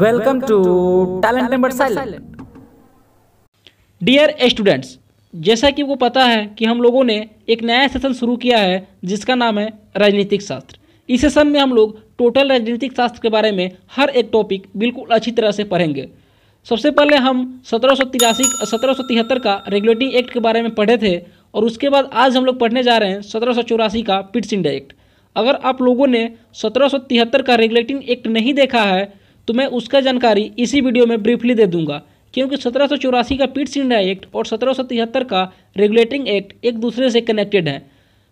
welcome to talent number silent dear students जैसा कि वो पता है कि हम लोगों ने एक नया सेशन शुरू किया है जिसका नाम है राजनीतिक शास्त्र इस सेशन में हम लोग टोटल राजनीतिक शास्त्र के बारे में हर एक टॉपिक बिल्कुल अच्छी तरह से पढ़ेंगे सबसे पहले हम सत्रह सौ तिरासी सत्रह सौ तिहत्तर का रेगुलेटिंग एक्ट के बारे में पढ़े थे और उसके बाद आज हम लोग पढ़ने जा रहे हैं सत्रह सौ चौरासी का पिट्स इंडिया एक्ट अगर आप लोगों ने सत्रह का रेगुलेटिंग एक्ट नहीं देखा है तो मैं उसका जानकारी इसी वीडियो में ब्रीफली दे दूंगा क्योंकि सत्रह का पीट सिंडा एक्ट और सत्रह का रेगुलेटिंग एक्ट एक दूसरे से कनेक्टेड है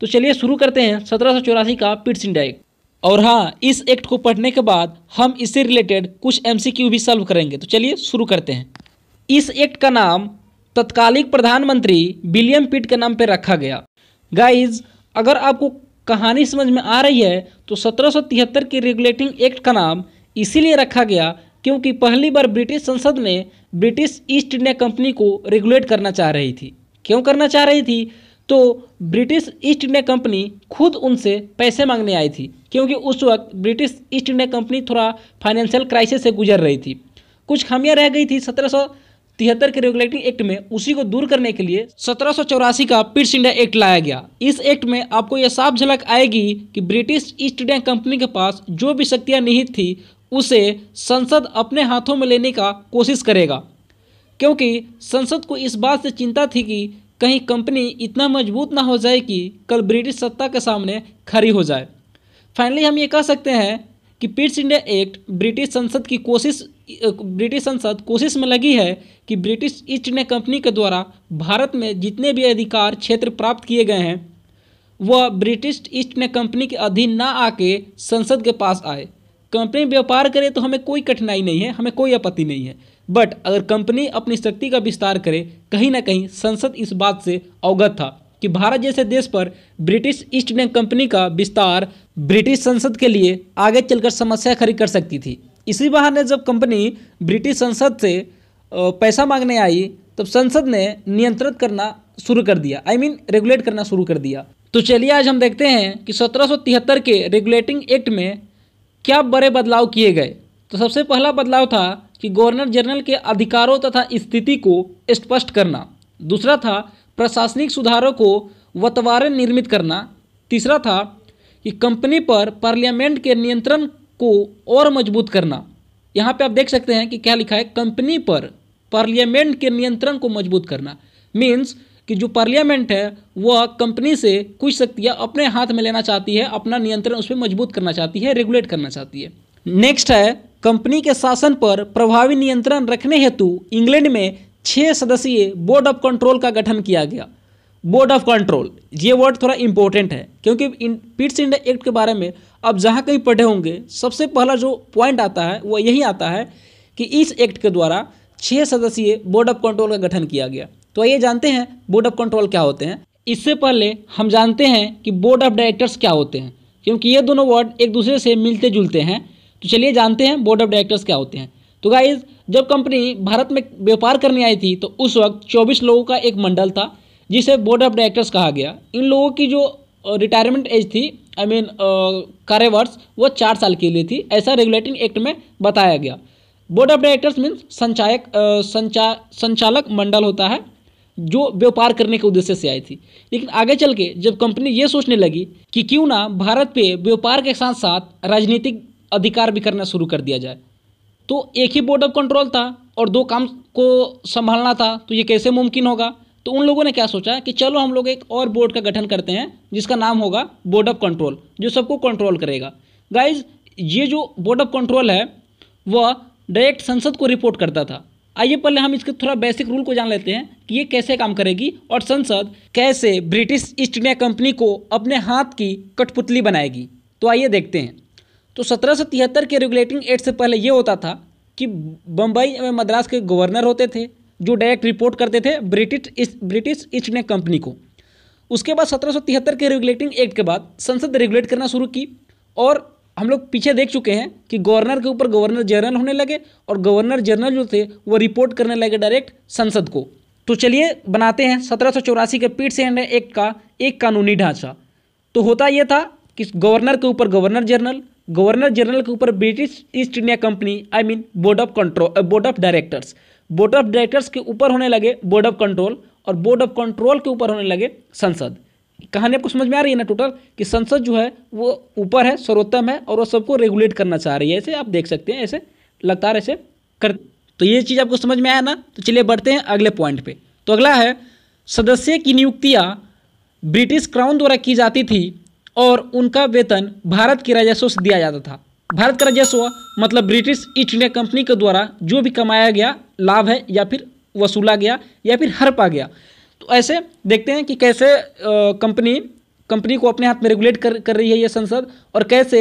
तो चलिए शुरू करते हैं सत्रह का पीट सिंडा एक्ट और हाँ इस एक्ट को पढ़ने के बाद हम इससे रिलेटेड कुछ एमसीक्यू भी सॉल्व करेंगे तो चलिए शुरू करते हैं इस एक्ट का नाम तत्कालिक प्रधानमंत्री विलियम पीट के नाम पर रखा गया गाइज अगर आपको कहानी समझ में आ रही है तो सत्रह के रेगुलेटिंग एक्ट का नाम इसीलिए रखा गया क्योंकि पहली बार ब्रिटिश संसद में ब्रिटिश ईस्ट इंडिया कंपनी को रेगुलेट करना चाह रही थी क्यों करना चाह रही थी तो ब्रिटिश ईस्ट इंडिया कंपनी खुद उनसे पैसे मांगने आई थी क्योंकि उस वक्त ब्रिटिश ईस्ट इंडिया कंपनी थोड़ा फाइनेंशियल क्राइसिस से गुजर रही थी कुछ खामियां रह गई थी सत्रह तिहत्तर के रेगुलेटिंग एक्ट में उसी को दूर करने के लिए सत्रह का पिट्स इंडिया एक्ट लाया गया इस एक्ट में आपको यह साफ झलक आएगी कि ब्रिटिश ईस्ट इंडिया कंपनी के पास जो भी शक्तियाँ निहित थी उसे संसद अपने हाथों में लेने का कोशिश करेगा क्योंकि संसद को इस बात से चिंता थी कि कहीं कंपनी इतना मजबूत ना हो जाए कि कल ब्रिटिश सत्ता के सामने खड़ी हो जाए फाइनली हम ये कह सकते हैं कि पिट्स इंडिया एक्ट ब्रिटिश संसद की कोशिश ब्रिटिश संसद कोशिश में लगी है कि ब्रिटिश ईस्ट इंडिया कंपनी के द्वारा भारत में जितने भी अधिकार क्षेत्र प्राप्त किए गए हैं वह ब्रिटिश ईस्ट इंडिया कंपनी के अधीन ना आके संसद के पास आए कंपनी व्यापार करे तो हमें कोई कठिनाई नहीं है हमें कोई आपत्ति नहीं है बट अगर कंपनी अपनी शक्ति का विस्तार करे कहीं ना कहीं संसद इस बात से अवगत था कि भारत जैसे देश पर ब्रिटिश ईस्ट इंडिया कंपनी का विस्तार ब्रिटिश संसद के लिए आगे चलकर समस्या खड़ी कर सकती थी इसी बहाने जब कंपनी ब्रिटिश संसद से पैसा मांगने आई तब संसद ने नियंत्रित करना शुरू कर दिया I I mean mean, regulate करना शुरू कर दिया तो चलिए आज हम देखते हैं कि 1773 के रेगुलेटिंग एक्ट में क्या बड़े बदलाव किए गए तो सबसे पहला बदलाव था कि गवर्नर जनरल के अधिकारों तथा स्थिति को स्पष्ट करना दूसरा था प्रशासनिक सुधारों को वातावरण निर्मित करना तीसरा था कि कंपनी पर पार्लियामेंट के नियंत्रण को और मजबूत करना यहाँ पे आप देख सकते हैं कि क्या लिखा है कंपनी पर पार्लियामेंट के नियंत्रण को मजबूत करना मीन्स कि जो पार्लियामेंट है वह कंपनी से कुछ शक्तियाँ अपने हाथ में लेना चाहती है अपना नियंत्रण उस पर मजबूत करना चाहती है रेगुलेट करना चाहती है नेक्स्ट है कंपनी के शासन पर प्रभावी नियंत्रण रखने हेतु इंग्लैंड में छः सदस्यीय बोर्ड ऑफ कंट्रोल का गठन किया गया बोर्ड ऑफ कंट्रोल ये वर्ड थोड़ा इंपॉर्टेंट है क्योंकि पिट्स इंडिया एक्ट के बारे में अब जहाँ कहीं पढ़े होंगे सबसे पहला जो पॉइंट आता है वह यही आता है कि इस एक्ट के द्वारा छः सदस्यीय बोर्ड ऑफ कंट्रोल का गठन किया गया तो ये जानते हैं बोर्ड ऑफ कंट्रोल क्या होते हैं इससे पहले हम जानते हैं कि बोर्ड ऑफ डायरेक्टर्स क्या होते हैं क्योंकि ये दोनों वर्ड एक दूसरे से मिलते जुलते हैं तो चलिए जानते हैं बोर्ड ऑफ डायरेक्टर्स क्या होते हैं तो गाइज जब कंपनी भारत में व्यापार करने आई थी तो उस वक्त चौबीस लोगों का एक मंडल था जिसे बोर्ड ऑफ डायरेक्टर्स कहा गया इन लोगों की जो रिटायरमेंट एज थी आई मीन कार्यवर्ष वो चार साल के लिए थी ऐसा रेगुलेटिंग एक्ट में बताया गया बोर्ड ऑफ डायरेक्टर्स मीन्स संचायक संचा संचालक मंडल होता है जो व्यापार करने के उद्देश्य से आई थी लेकिन आगे चल के जब कंपनी ये सोचने लगी कि क्यों ना भारत पे व्यापार के साथ साथ राजनीतिक अधिकार भी करना शुरू कर दिया जाए तो एक ही बोर्ड ऑफ कंट्रोल था और दो काम को संभालना था तो ये कैसे मुमकिन होगा तो उन लोगों ने क्या सोचा कि चलो हम लोग एक और बोर्ड का गठन करते हैं जिसका नाम होगा बोर्ड ऑफ कंट्रोल जो सबको कंट्रोल करेगा गाइज ये जो बोर्ड ऑफ कंट्रोल है वह डायरेक्ट संसद को रिपोर्ट करता था आइए पहले हम इसके थोड़ा बेसिक रूल को जान लेते हैं कि ये कैसे काम करेगी और संसद कैसे ब्रिटिश ईस्ट इंडिया कंपनी को अपने हाथ की कठपुतली बनाएगी तो आइए देखते हैं तो सत्रह के रेगुलेटिंग एक्ट से पहले ये होता था कि बम्बई एवं मद्रास के गवर्नर होते थे जो डायरेक्ट रिपोर्ट करते थे British British East India company को उसके बाद सत्रह के रेगुलेटिंग एक्ट के बाद संसद रेगुलेट करना शुरू की और हम लोग पीछे देख चुके हैं कि गवर्नर के ऊपर गवर्नर जनरल होने लगे और गवर्नर जनरल जो थे वो रिपोर्ट करने लगे डायरेक्ट संसद को तो चलिए बनाते हैं सत्रह के पीठ से एक्ट का एक कानूनी ढांचा तो होता यह था कि गवर्नर के ऊपर गवर्नर जनरल गवर्नर जनरल के ऊपर British East India company I mean board of control board of directors board of directors के ऊपर होने लगे बोर्ड ऑफ कंट्रोल और बोर्ड ऑफ कंट्रोल के ऊपर होने लगे संसद कहानी आपको समझ में आ रही है ना टोटल कि संसद जो है वो ऊपर है सर्वोत्तम है और वो सबको रेगुलेट करना चाह रही है ऐसे आप देख सकते हैं ऐसे लगातार ऐसे कर तो ये चीज़ आपको समझ में आया ना तो चलिए बढ़ते हैं अगले पॉइंट पे तो अगला है सदस्य की नियुक्तियाँ ब्रिटिश क्राउन द्वारा की जाती थी और उनका वेतन भारत के राजस्व से दिया जाता था भारत का राजस्व मतलब ब्रिटिश ईस्ट इंडिया कंपनी के द्वारा जो भी कमाया गया लाभ है या फिर वसूला गया या फिर पा गया तो ऐसे देखते हैं कि कैसे कंपनी कंपनी को अपने हाथ में रेगुलेट कर कर रही है यह संसद और कैसे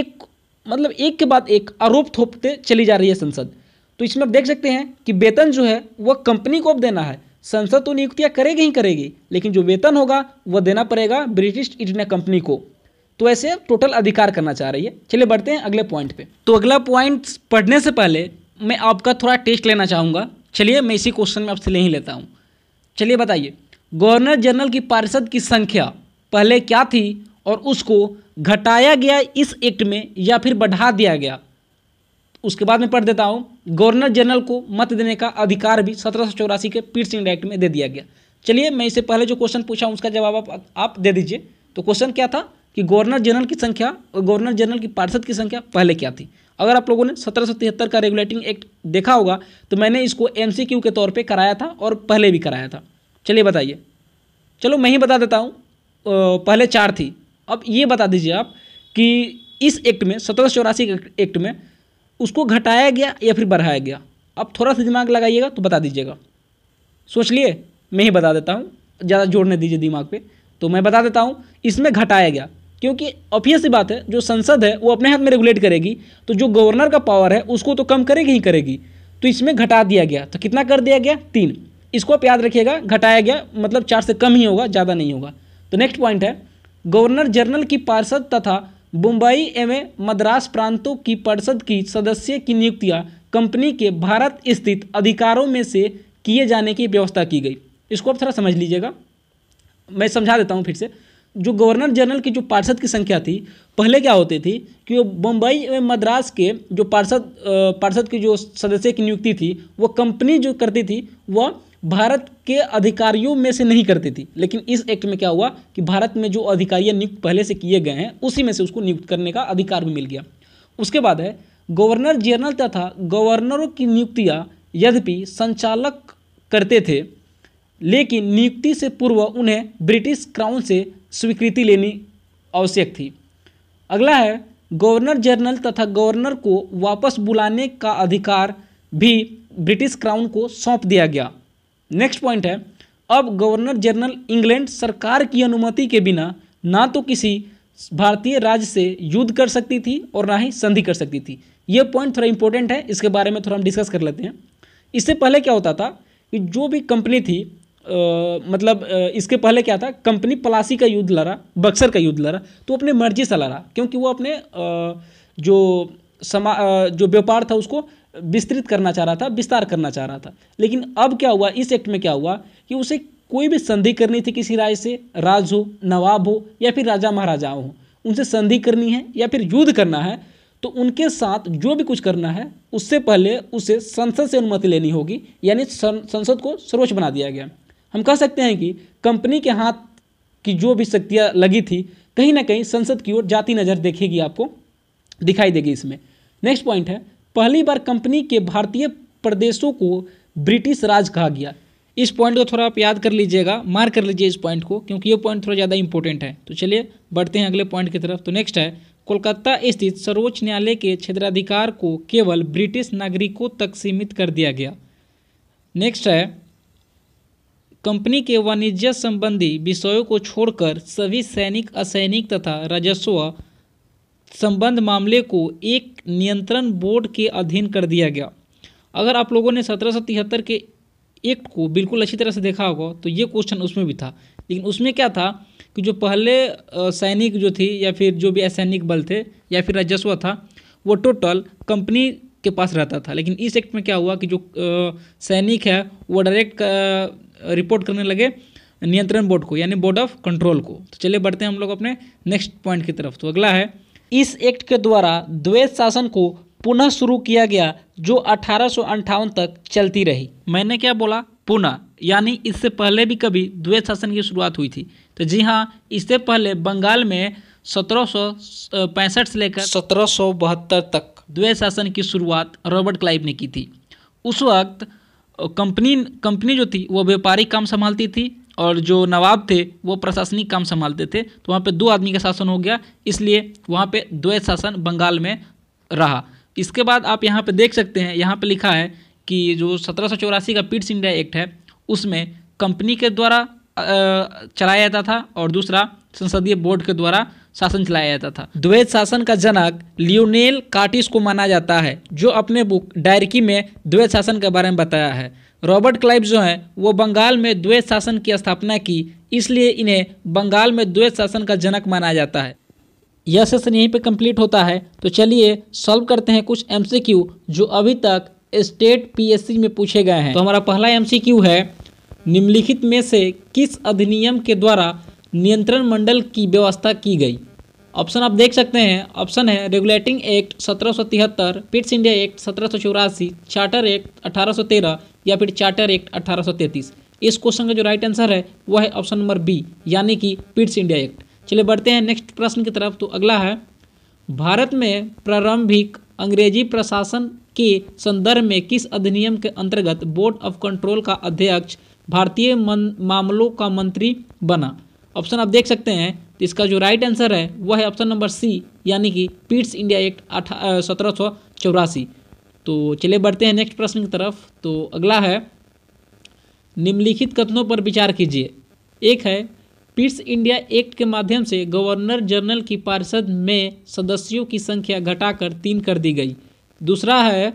एक मतलब एक के बाद एक आरोप थोपते चली जा रही है संसद तो इसमें आप देख सकते हैं कि वेतन जो है वह कंपनी को अब देना है संसद तो नियुक्तियाँ करेगी ही करेगी लेकिन जो वेतन होगा वह देना पड़ेगा ब्रिटिश ईस्ट इंडिया कंपनी को तो ऐसे टोटल अधिकार करना चाह रही है चलिए बढ़ते हैं अगले पॉइंट पे तो अगला पॉइंट पढ़ने से पहले मैं आपका थोड़ा टेस्ट लेना चाहूँगा चलिए मैं इसी क्वेश्चन में आपसे ले ही लेता हूँ चलिए बताइए गवर्नर जनरल की पार्षद की संख्या पहले क्या थी और उसको घटाया गया इस एक्ट में या फिर बढ़ा दिया गया उसके बाद में पढ़ देता हूँ गवर्नर जनरल को मत देने का अधिकार भी सत्रह के पीट सिंह एक्ट में दे दिया गया चलिए मैं इससे पहले जो क्वेश्चन पूछा उसका जवाब आप, आप दे दीजिए तो क्वेश्चन क्या था कि गवर्नर जनरल की संख्या और गवर्नर जनरल की पार्षद की संख्या पहले क्या थी अगर आप लोगों ने सत्रह का रेगुलेटिंग एक्ट देखा होगा तो मैंने इसको एम के तौर पर कराया था और पहले भी कराया था चलिए बताइए चलो मैं ही बता देता हूँ पहले चार थी अब ये बता दीजिए आप कि इस एक्ट में सत्रह एक्ट में उसको घटाया गया या फिर बढ़ाया गया अब थोड़ा सा दिमाग लगाइएगा तो बता दीजिएगा सोच लिए मैं ही बता देता हूँ ज़्यादा जोड़ने दीजिए दिमाग पे तो मैं बता देता हूँ इसमें घटाया गया क्योंकि ऑफियस सी बात है जो संसद है वो अपने हाथ में रेगुलेट करेगी तो जो गवर्नर का पावर है उसको तो कम करेगी ही करेगी तो इसमें घटा दिया गया तो कितना कर दिया गया तीन इसको आप याद रखिएगा घटाया गया मतलब चार से कम ही होगा ज़्यादा नहीं होगा तो नेक्स्ट पॉइंट है गवर्नर जनरल की पार्षद तथा मुंबई एवं मद्रास प्रांतों की परिषद की सदस्य की नियुक्तियां कंपनी के भारत स्थित अधिकारों में से किए जाने की व्यवस्था की गई इसको आप थोड़ा समझ लीजिएगा मैं समझा देता हूँ फिर से जो गवर्नर जनरल की जो पार्षद की संख्या थी पहले क्या होती थी कि वो बम्बई एवं मद्रास के जो पार्षद पार्षद की जो सदस्य की नियुक्ति थी वो कंपनी जो करती थी वह भारत के अधिकारियों में से नहीं करती थी लेकिन इस एक्ट में क्या हुआ कि भारत में जो अधिकारी नियुक्त पहले से किए गए हैं उसी में से उसको नियुक्त करने का अधिकार भी मिल गया उसके बाद है गवर्नर जनरल तथा गवर्नरों की नियुक्तियाँ यद्यपि संचालक करते थे लेकिन नियुक्ति से पूर्व उन्हें ब्रिटिश क्राउन से स्वीकृति लेनी आवश्यक थी अगला है गवर्नर जनरल तथा गवर्नर को वापस बुलाने का अधिकार भी ब्रिटिश क्राउन को सौंप दिया गया नेक्स्ट पॉइंट है अब गवर्नर जनरल इंग्लैंड सरकार की अनुमति के बिना ना तो किसी भारतीय राज्य से युद्ध कर सकती थी और ना ही संधि कर सकती थी ये पॉइंट थोड़ा इंपॉर्टेंट है इसके बारे में थोड़ा हम डिस्कस कर लेते हैं इससे पहले क्या होता था कि जो भी कंपनी थी आ, मतलब आ, इसके पहले क्या था कंपनी पलासी का युद्ध लड़ा बक्सर का युद्ध लड़ा तो अपने मर्जी से लड़ा क्योंकि वो अपने आ, जो समा जो व्यापार था उसको विस्तृत करना चाह रहा था विस्तार करना चाह रहा था लेकिन अब क्या हुआ इस एक्ट में क्या हुआ कि उसे कोई भी संधि करनी थी किसी राय से राज हो नवाब हो या फिर राजा महाराजाओं हो उनसे संधि करनी है या फिर युद्ध करना है तो उनके साथ जो भी कुछ करना है उससे पहले उसे संसद से अनुमति लेनी होगी यानी संसद को सर्वोच्च बना दिया गया हम कह सकते हैं कि कंपनी के हाथ की जो भी शक्तियाँ लगी थी कहीं ना कहीं संसद की ओर जाती नज़र देखेगी आपको दिखाई देगी इसमें नेक्स्ट पॉइंट है पहली बार कंपनी के भारतीय प्रदेशों को ब्रिटिश राज कहा गया इस पॉइंट को थोड़ा आप याद कर लीजिएगा मार्क कर लीजिए इस पॉइंट को क्योंकि ये पॉइंट थोड़ा ज़्यादा इंपॉर्टेंट है तो चलिए बढ़ते हैं अगले पॉइंट की तरफ तो नेक्स्ट है कोलकाता स्थित सर्वोच्च न्यायालय के क्षेत्राधिकार को केवल ब्रिटिश नागरिकों तक सीमित कर दिया गया नेक्स्ट है कंपनी के वाणिज्य संबंधी विषयों को छोड़कर सभी सैनिक असैनिक तथा राजस्व संबंध मामले को एक नियंत्रण बोर्ड के अधीन कर दिया गया अगर आप लोगों ने सत्रह के एक्ट को बिल्कुल अच्छी तरह से देखा होगा तो ये क्वेश्चन उसमें भी था लेकिन उसमें क्या था कि जो पहले सैनिक जो थी या फिर जो भी असैनिक बल थे या फिर राजस्व था वो टोटल कंपनी के पास रहता था लेकिन इस एक्ट में क्या हुआ कि जो सैनिक है वो डायरेक्ट रिपोर्ट करने लगे नियंत्रण बोर्ड को यानी बोर्ड ऑफ कंट्रोल को तो चलिए बढ़ते हैं हम लोग अपने नेक्स्ट पॉइंट की तरफ तो अगला है इस एक्ट के द्वारा द्वैत शासन को पुनः शुरू किया गया जो अठारह तक चलती रही मैंने क्या बोला पुनः यानी इससे पहले भी कभी द्वैत शासन की शुरुआत हुई थी तो जी हाँ इससे पहले बंगाल में सत्रह से लेकर सत्रह तक द्वैत शासन की शुरुआत रॉबर्ट क्लाइव ने की थी उस वक्त कंपनी कंपनी जो थी वो व्यापारिक काम संभालती थी और जो नवाब थे वो प्रशासनिक काम संभालते थे तो वहाँ पे दो आदमी का शासन हो गया इसलिए वहाँ पे द्वैत शासन बंगाल में रहा इसके बाद आप यहाँ पे देख सकते हैं यहाँ पे लिखा है कि जो सत्रह का पीट्स इंडिया एक्ट है उसमें कंपनी के द्वारा चलाया जाता था और दूसरा संसदीय बोर्ड के द्वारा शासन चलाया जाता था द्वैत शासन का जनक लियोनेल कार्टिस को माना जाता है जो अपने बुक डायरकी में द्वैत शासन के बारे में बताया है रॉबर्ट क्लाइव जो हैं वो बंगाल में द्वैत शासन की स्थापना की इसलिए इन्हें बंगाल में द्वैत शासन का जनक माना जाता है यह सेशन यहीं पे कंप्लीट होता है तो चलिए सॉल्व करते हैं कुछ एमसीक्यू जो अभी तक स्टेट पीएससी में पूछे गए हैं तो हमारा पहला एमसीक्यू है निम्नलिखित में से किस अधिनियम के द्वारा नियंत्रण मंडल की व्यवस्था की गई ऑप्शन आप देख सकते हैं ऑप्शन है रेगुलेटिंग एक्ट सत्रह सौ तिहत्तर पिट्स इंडिया एक्ट सत्रह सौ चौरासी चार्टर एक्ट अठारह सौ तेरह या फिर चार्टर एक्ट अठारह इस क्वेश्चन का जो राइट आंसर है वह है ऑप्शन नंबर बी यानी कि पिट्स इंडिया एक्ट चलिए बढ़ते हैं नेक्स्ट प्रश्न की तरफ तो अगला है भारत में प्रारंभिक अंग्रेजी प्रशासन के संदर्भ में किस अधिनियम के अंतर्गत बोर्ड ऑफ कंट्रोल का अध्यक्ष भारतीय मामलों का मंत्री बना ऑप्शन आप देख सकते हैं तो इसका जो राइट आंसर है वह है ऑप्शन नंबर सी यानी कि पीट्स इंडिया एक्ट अठा सत्रह तो चले बढ़ते हैं नेक्स्ट प्रश्न की तरफ तो अगला है निम्नलिखित कथनों पर विचार कीजिए एक है पीट्स इंडिया एक्ट के माध्यम से गवर्नर जनरल की पार्षद में सदस्यों की संख्या घटाकर तीन कर दी गई दूसरा है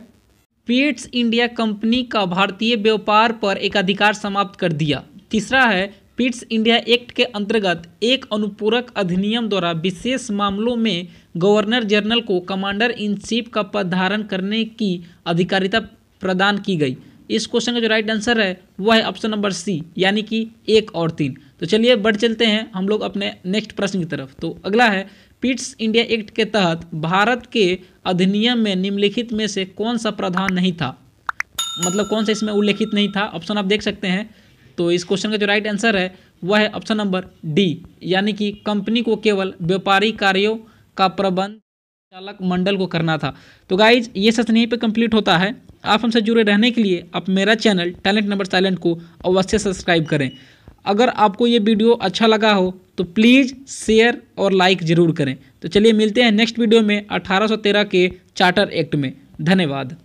पीट्स इंडिया कंपनी का भारतीय व्यापार पर एकाधिकार समाप्त कर दिया तीसरा है पिट्स इंडिया एक्ट के अंतर्गत एक अनुपूरक अधिनियम द्वारा विशेष मामलों में गवर्नर जनरल को कमांडर इन चीफ का पद धारण करने की अधिकारिता प्रदान की गई इस क्वेश्चन का जो राइट आंसर है वह है ऑप्शन नंबर सी यानी कि एक और तीन तो चलिए बढ़ चलते हैं हम लोग अपने नेक्स्ट प्रश्न की तरफ तो अगला है पिट्स इंडिया एक्ट के तहत भारत के अधिनियम में निम्नलिखित में से कौन सा प्रावधान नहीं था मतलब कौन सा इसमें उल्लेखित नहीं था ऑप्शन आप देख सकते हैं तो इस क्वेश्चन का जो राइट आंसर है वह है ऑप्शन नंबर डी यानी कि कंपनी को केवल व्यापारिक कार्यों का प्रबंध चालक मंडल को करना था तो गाइज ये सच यहीं पे कंप्लीट होता है आप हमसे जुड़े रहने के लिए आप मेरा चैनल टैलेंट नंबर साइलेंट को अवश्य सब्सक्राइब करें अगर आपको ये वीडियो अच्छा लगा हो तो प्लीज़ शेयर और लाइक ज़रूर करें तो चलिए मिलते हैं नेक्स्ट वीडियो में 1813 के चार्टर एक्ट में धन्यवाद